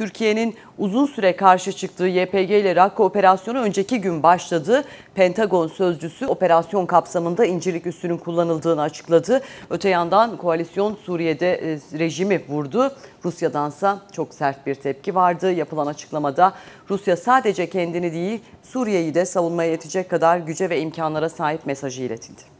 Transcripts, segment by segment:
Türkiye'nin uzun süre karşı çıktığı YPG ile Rakka operasyonu önceki gün başladı. Pentagon sözcüsü operasyon kapsamında incirlik üssünün kullanıldığını açıkladı. Öte yandan koalisyon Suriye'de e, rejimi vurdu. Rusya'dansa çok sert bir tepki vardı. Yapılan açıklamada Rusya sadece kendini değil Suriye'yi de savunmaya yetecek kadar güce ve imkanlara sahip mesajı iletildi.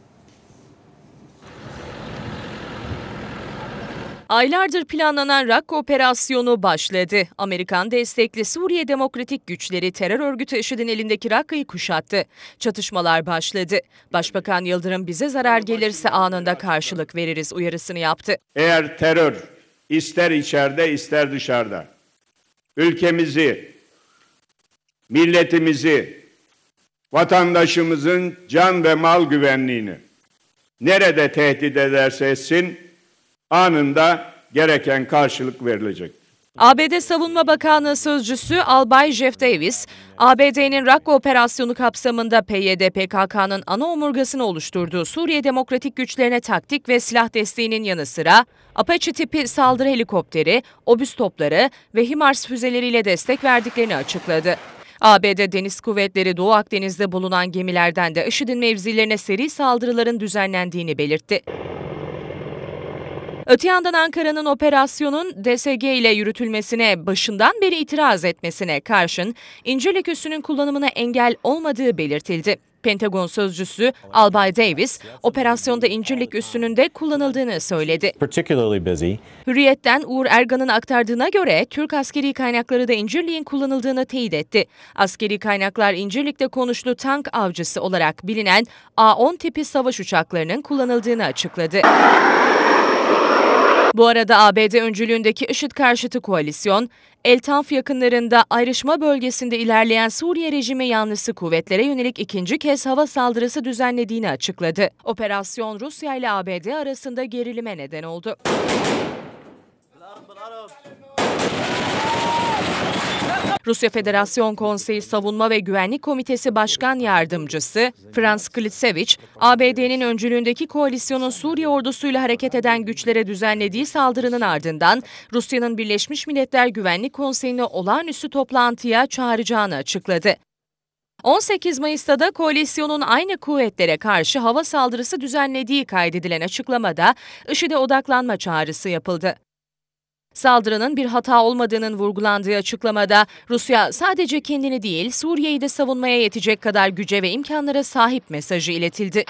Aylardır planlanan Rakka operasyonu başladı. Amerikan destekli Suriye Demokratik Güçleri terör örgütü IŞİD'in elindeki Rakka'yı kuşattı. Çatışmalar başladı. Başbakan Yıldırım bize zarar gelirse anında karşılık veririz uyarısını yaptı. Eğer terör ister içeride ister dışarıda ülkemizi, milletimizi, vatandaşımızın can ve mal güvenliğini nerede tehdit ederse etsin anında gereken karşılık verilecek. ABD Savunma Bakanlığı Sözcüsü Albay Jeff Davis, ABD'nin Rakka operasyonu kapsamında PYD PKK'nın ana omurgasını oluşturduğu Suriye Demokratik Güçlerine taktik ve silah desteğinin yanı sıra Apache tipi saldırı helikopteri, obüs topları ve HIMARS füzeleriyle destek verdiklerini açıkladı. ABD Deniz Kuvvetleri Doğu Akdeniz'de bulunan gemilerden de IŞİD'in mevzilerine seri saldırıların düzenlendiğini belirtti. Öte yandan Ankara'nın operasyonun DSG ile yürütülmesine başından beri itiraz etmesine karşın incirlik üssünün kullanımına engel olmadığı belirtildi. Pentagon sözcüsü Albay Davis, operasyonda incirlik üssünün de kullanıldığını söyledi. Hürriyetten Uğur Ergan'ın aktardığına göre Türk askeri kaynakları da incirliğin kullanıldığını teyit etti. Askeri kaynaklar incirlikte konuşlu tank avcısı olarak bilinen A-10 tipi savaş uçaklarının kullanıldığını açıkladı. Bu arada ABD öncülüğündeki IŞİD karşıtı koalisyon, El Tanf yakınlarında ayrışma bölgesinde ilerleyen Suriye rejimi yanlısı kuvvetlere yönelik ikinci kez hava saldırısı düzenlediğini açıkladı. Operasyon Rusya ile ABD arasında gerilime neden oldu. Rusya Federasyon Konseyi Savunma ve Güvenlik Komitesi Başkan Yardımcısı Frans Klitsevich, ABD'nin öncülüğündeki koalisyonun Suriye ordusuyla hareket eden güçlere düzenlediği saldırının ardından Rusya'nın Birleşmiş Milletler Güvenlik Konseyine olağanüstü toplantıya çağıracağını açıkladı. 18 Mayıs'ta da koalisyonun aynı kuvvetlere karşı hava saldırısı düzenlediği kaydedilen açıklamada IŞİD'e odaklanma çağrısı yapıldı. Saldırının bir hata olmadığının vurgulandığı açıklamada Rusya sadece kendini değil Suriye'yi de savunmaya yetecek kadar güce ve imkanlara sahip mesajı iletildi.